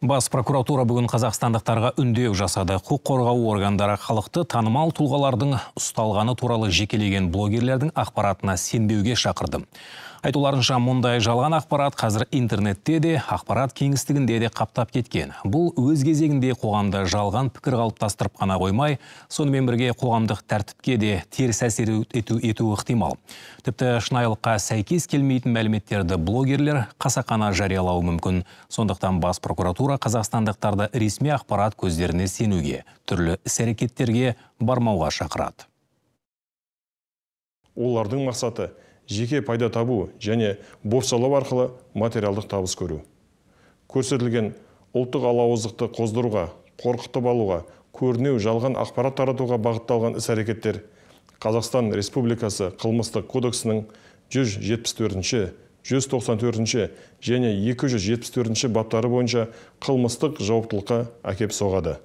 бас прокуратура бүгін қазақстандықтарға үндеу жасады құқық қорғау органдары халықты танымал тұлғалардың ұсталғаны туралы жекелеген блогерлердің ақпаратына сенбеуге шақырды айтуларынша мұндай жалған ақпарат қазір интернетте де ақпарат кеңістігінде де қаптап кеткен бұл өз кезегінде қоғамда жалған пікір қалыптастырып қана қоймай сонымен бірге қоғамдық тәртіпке де теріс әсер ету, етуі ықтимал тіпті шынайылыққа сәйкес келмейтін мәліметтерді блогерлер қасақана жариялауы мүмкін сондықтан бас прокуратура қазақстандықтарды ресми ақпарат көздеріне сенуге түрлі іс әрекеттерге бармауға шақырады олардың мақсаты жеке пайда табу және бопсалау арқылы материалдық табыс көру көрсетілген ұлттық алауыздықты қоздыруға қорқытып алуға көрінеу жалған ақпарат таратуға бағытталған іс әрекеттер қазақстан республикасы қылмыстық кодексінің 174-ші 194-ші және 274-ші баптары бойынша қылмыстық жауаптылыққа әкеп соғады